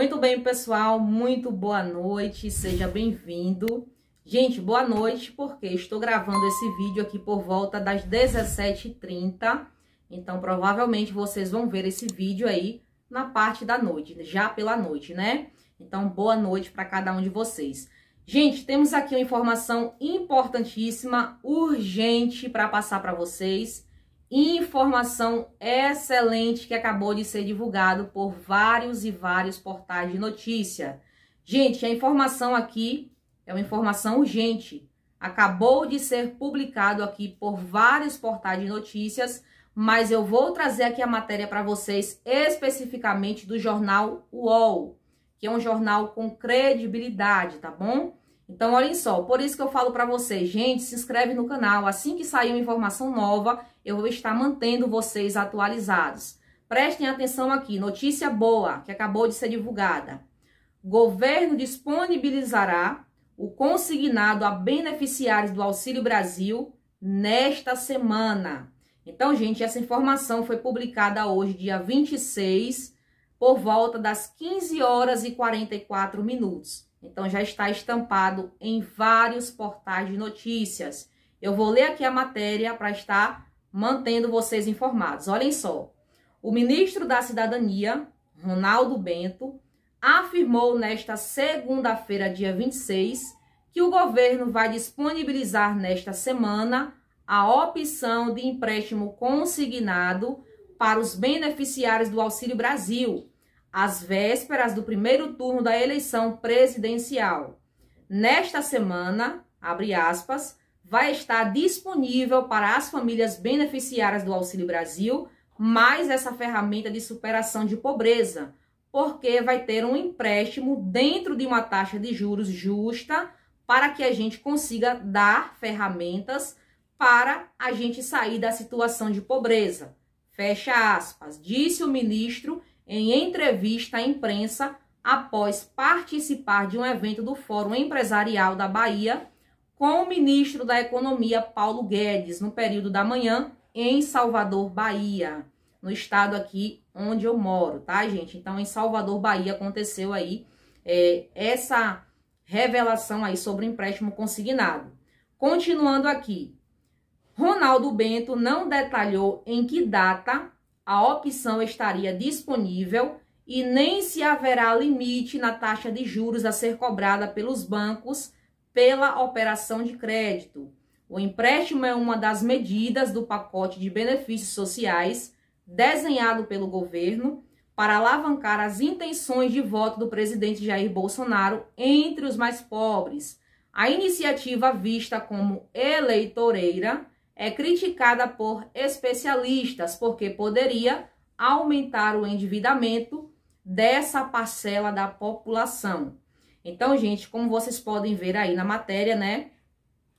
Muito bem, pessoal, muito boa noite, seja bem-vindo. Gente, boa noite, porque estou gravando esse vídeo aqui por volta das 17h30, então provavelmente vocês vão ver esse vídeo aí na parte da noite, já pela noite, né? Então, boa noite para cada um de vocês. Gente, temos aqui uma informação importantíssima, urgente para passar para vocês informação excelente que acabou de ser divulgado por vários e vários portais de notícia. Gente, a informação aqui é uma informação urgente. Acabou de ser publicado aqui por vários portais de notícias, mas eu vou trazer aqui a matéria para vocês especificamente do jornal UOL, que é um jornal com credibilidade, tá bom? Então, olhem só, por isso que eu falo para vocês, gente, se inscreve no canal. Assim que sair uma informação nova, eu vou estar mantendo vocês atualizados. Prestem atenção aqui, notícia boa que acabou de ser divulgada. Governo disponibilizará o consignado a beneficiários do Auxílio Brasil nesta semana. Então, gente, essa informação foi publicada hoje, dia 26, por volta das 15 horas e 44 minutos. Então já está estampado em vários portais de notícias. Eu vou ler aqui a matéria para estar mantendo vocês informados. Olhem só. O ministro da Cidadania, Ronaldo Bento, afirmou nesta segunda-feira, dia 26, que o governo vai disponibilizar nesta semana a opção de empréstimo consignado para os beneficiários do Auxílio Brasil, às vésperas do primeiro turno da eleição presidencial. Nesta semana, abre aspas, vai estar disponível para as famílias beneficiárias do Auxílio Brasil mais essa ferramenta de superação de pobreza, porque vai ter um empréstimo dentro de uma taxa de juros justa para que a gente consiga dar ferramentas para a gente sair da situação de pobreza. Fecha aspas, disse o ministro em entrevista à imprensa após participar de um evento do Fórum Empresarial da Bahia com o ministro da Economia Paulo Guedes no período da manhã em Salvador, Bahia, no estado aqui onde eu moro, tá, gente? Então, em Salvador, Bahia aconteceu aí é, essa revelação aí sobre o empréstimo consignado. Continuando aqui, Ronaldo Bento não detalhou em que data a opção estaria disponível e nem se haverá limite na taxa de juros a ser cobrada pelos bancos pela operação de crédito. O empréstimo é uma das medidas do pacote de benefícios sociais desenhado pelo governo para alavancar as intenções de voto do presidente Jair Bolsonaro entre os mais pobres. A iniciativa, vista como eleitoreira, é criticada por especialistas porque poderia aumentar o endividamento dessa parcela da população. Então, gente, como vocês podem ver aí na matéria, né?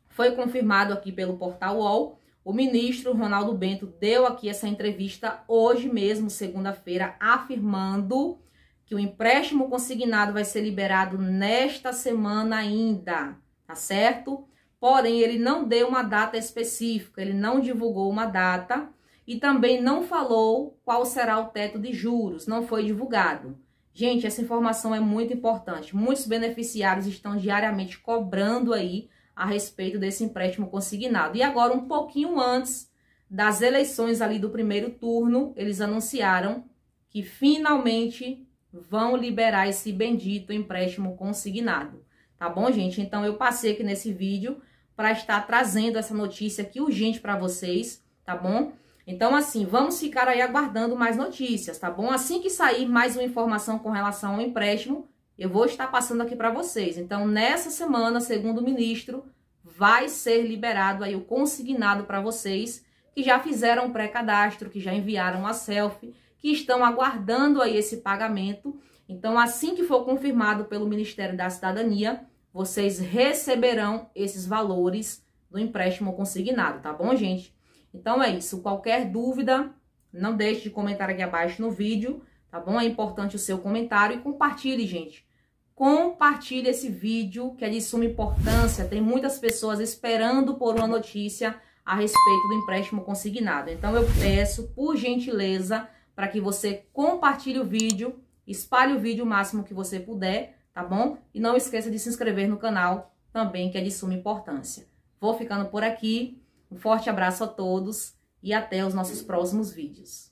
Foi confirmado aqui pelo portal UOL. O ministro Ronaldo Bento deu aqui essa entrevista hoje mesmo, segunda-feira, afirmando que o empréstimo consignado vai ser liberado nesta semana ainda, tá certo? Porém, ele não deu uma data específica, ele não divulgou uma data e também não falou qual será o teto de juros, não foi divulgado. Gente, essa informação é muito importante. Muitos beneficiários estão diariamente cobrando aí a respeito desse empréstimo consignado. E agora, um pouquinho antes das eleições ali do primeiro turno, eles anunciaram que finalmente vão liberar esse bendito empréstimo consignado. Tá bom, gente? Então, eu passei aqui nesse vídeo para estar trazendo essa notícia aqui urgente para vocês, tá bom? Então, assim, vamos ficar aí aguardando mais notícias, tá bom? Assim que sair mais uma informação com relação ao empréstimo, eu vou estar passando aqui para vocês. Então, nessa semana, segundo o ministro, vai ser liberado aí o consignado para vocês que já fizeram o pré-cadastro, que já enviaram a selfie, que estão aguardando aí esse pagamento. Então, assim que for confirmado pelo Ministério da Cidadania, vocês receberão esses valores do empréstimo consignado, tá bom, gente? Então é isso. Qualquer dúvida, não deixe de comentar aqui abaixo no vídeo, tá bom? É importante o seu comentário e compartilhe, gente. Compartilhe esse vídeo que é de suma importância. Tem muitas pessoas esperando por uma notícia a respeito do empréstimo consignado. Então eu peço, por gentileza, para que você compartilhe o vídeo, espalhe o vídeo o máximo que você puder, tá bom? E não esqueça de se inscrever no canal também, que é de suma importância. Vou ficando por aqui, um forte abraço a todos e até os nossos próximos vídeos.